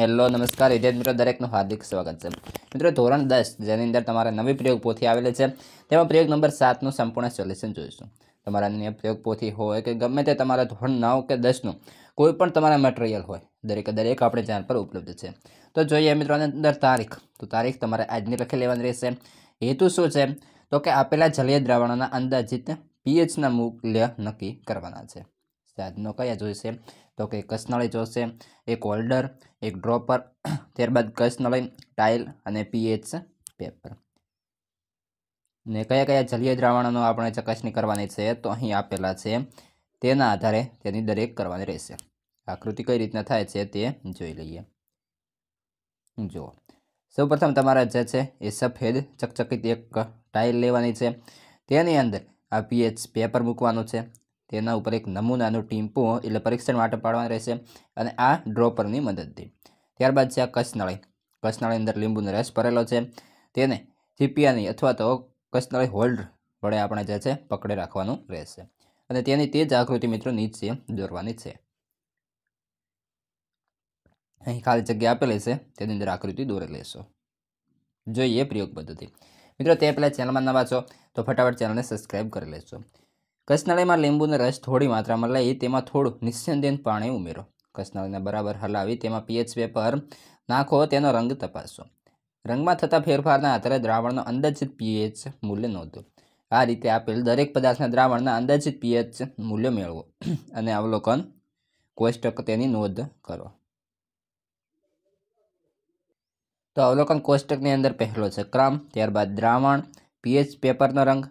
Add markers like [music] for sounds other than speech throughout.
hello નમસ્કાર વિદ્યાર્થી મિત્રો દરેકનું હાર્દિક સ્વાગત છે મિત્રો ધોરણ દસ જેની અંદર તમારા નવી પ્રયોગ પોથી આવેલી છે તેમાં પ્રયોગ નંબર સાતનું સંપૂર્ણ સોલ્યુશન જોઈશું તમારા અન્ય પ્રયોગ પોથી હોય કે ગમે તે તમારા ધોરણ નવ કે દસનું કોઈ પણ તમારા મટીરિયલ હોય દરેકે દરેક આપણે ચેનલ પર ઉપલબ્ધ છે તો જોઈએ મિત્રોની અંદર તારીખ તો તારીખ તમારે આજની લખી લેવાની રહેશે હેતુ શું છે તો કે આપેલા જલીય દ્રાવણોના અંદાજિત પીએચના મૂલ્ય નક્કી કરવાના છે સાધનો કયા જોઈશે તો કે કસનળી જોશે એક હોલ્ડર એક ડ્રોપર [coughs] ત્યારબાદ કસનળી ટાઇલ અને પીએચ પેપર ને કયા કયા જલીય દ્રાવણોનો આપણે ચકાસણી કરવાની છે તો અહીં આપેલા છે તેના આધારે તેની દરેક કરવાની રહેશે આકૃતિ કઈ રીતના થાય છે તે જોઈ લઈએ જુઓ સૌપ્રથમ તમારે જે છે એ સફેદ ચકચકિત એક ટાઇલ લેવાની છે તેની અંદર આ પીએચ પેપર મૂકવાનું છે તેના ઉપર એક નમૂનાનું ટીમ્પો એટલે પરીક્ષણ માટે પાડવાનું રહેશે અને આ ડ્રો પરની મદદથી ત્યારબાદ છે આ કસનળી કસનળી અંદર લીંબુનો રસ ભરેલો છે તેને ચીપિયાની અથવા તો કસનળી હોલ્ડ વડે આપણે જે છે પકડી રાખવાનું રહેશે અને તેની તે જ આકૃતિ મિત્રો નીચે દોરવાની છે અહીં ખાલી જગ્યા આપેલી છે તેની અંદર આકૃતિ દોરી લેશો જોઈએ પ્રયોગ પદ્ધતિ મિત્રો તે પહેલાં ચેનલમાં નવા છો તો ફટાફટ ચેનલને સબસ્ક્રાઈબ કરી લેશો કસનાળીમાં લીંબુનો રસ થોડી માત્રામાં લઈ તેમાં થોડું નિસ્યંદિન પાણી ઉમેરો કસનાળીને બરાબર હલાવી તેમાં પીએચ પેપર નાખો તેનો રંગ તપાસો રંગમાં થતા ફેરફારના આધારે દ્રાવણનો અંદાજિત પીએચ મૂલ્ય નોંધો આ રીતે આપેલ દરેક પદાર્થના દ્રાવણના અંદાજિત પીએચ મૂલ્ય મેળવો અને અવલોકન કોષ્ટક તેની નોંધ કરો તો અવલોકન કોષ્ટકની અંદર પહેલો છે ક્રમ ત્યારબાદ દ્રાવણ પીએચ પેપરનો રંગ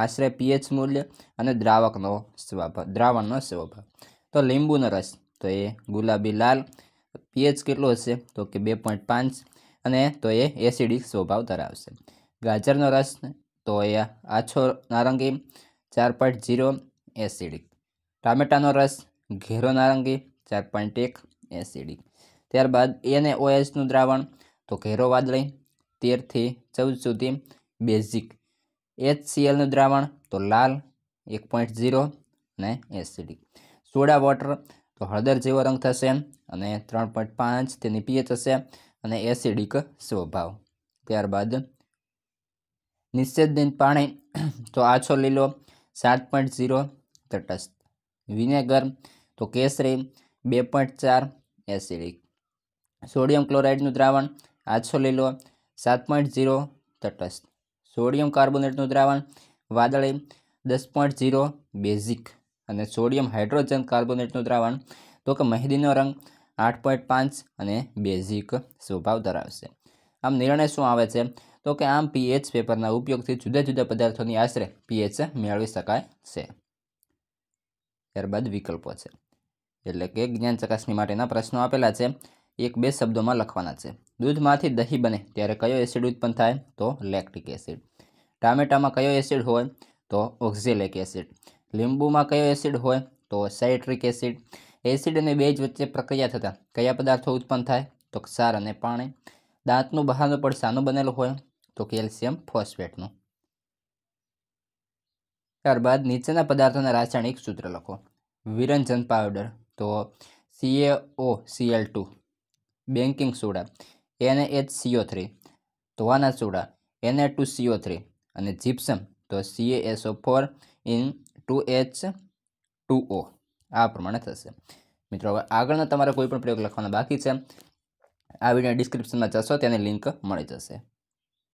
આશરે પીએચ મૂલ્ય અને દ્રાવકનો સ્વભાવ દ્રાવણનો સ્વભાવ તો લીંબુનો રસ તો એ ગુલાબી લાલ પીએચ કેટલો હશે તો કે બે પોઈન્ટ પાંચ અને તો એ એસિડિક સ્વભાવ ધરાવશે ગાજરનો રસ તો એ આછો નારંગી ચાર પોઈન્ટ ઝીરો એસિડિક ટામેટાનો રસ ઘેરો નારંગી ચાર પોઈન્ટ એક એસિડિક ત્યારબાદ એને ઓએસનું દ્રાવણ તો ઘેરો વાદળી તેરથી ચૌદ સુધી બેઝિક એચ સીએલનું દ્રાવણ તો લાલ એક પોઈન્ટ ઝીરો અને એસિડિક સોડા વોટર તો હળદર જેવો રંગ થશે અને ત્રણ પોઈન્ટ પાંચ તેની પીએચ હશે અને એસિડિક સ્વભાવ ત્યારબાદ નિષેધીન પાણી તો આછો લીલો સાત પોઈન્ટ ઝીરો તટસ્થ વિનેગર તો કેસરી બે પોઈન્ટ ચાર એસિડિક સોડિયમ ક્લોરાઇડનું દ્રાવણ આછો લીલો સાત પોઈન્ટ ઝીરો તટસ્થ સોડિયમ કાર્બોનેટનું દ્રાવણ વાદળી દસ પોઈન્ટ ઝીરો બેઝિક અને સોડિયમ હાઇડ્રોજન કાર્બોનેટનું દ્રાવણ તો કે મહેદીનો રંગ આઠ પોઈન્ટ પાંચ અને બેઝિક સ્વભાવ ધરાવશે આમ નિર્ણય શું આવે છે તો કે આમ પીએચ પેપરના ઉપયોગથી જુદા જુદા પદાર્થોની આશરે પીએચ મેળવી શકાય છે ત્યારબાદ વિકલ્પો છે એટલે કે જ્ઞાન ચકાસણી માટેના પ્રશ્નો આપેલા છે એક બે શબ્દોમાં લખવાના છે દૂધમાંથી દહીં બને ત્યારે કયો એસિડ ઉત્પન્ન થાય તો લેક્ટિક એસિડ ટામેટામાં કયો એસિડ હોય તો ઓક્ઝેલેક એસિડ લીંબુમાં કયો એસિડ હોય તો સાઇટ્રિક એસિડ એસિડ અને બેજ વચ્ચે પ્રક્રિયા થતાં કયા પદાર્થો ઉત્પન્ન થાય તો ક્ષાર અને પાણી દાંતનું બહારનું પડ શાનું બનેલું હોય તો કેલ્શિયમ ફોસ્ફેટનું ત્યારબાદ નીચેના પદાર્થોના રાસાયણિક સૂત્ર લખો વિરંજન પાવડર તો CAO CL two banking soda NA H CO three ધોવાના soda NA two CO three અને જીપ્સમ તો CA SO four in two H two O આ પ્રમાણે થશે મિત્રો હવે આગળના તમારા કોઈ પણ પ્રયોગ લખવાનો બાકી છે આ વિડીયો ડિસ્ક્રિપ્શનમાં જશો તેની લિંક મળી જશે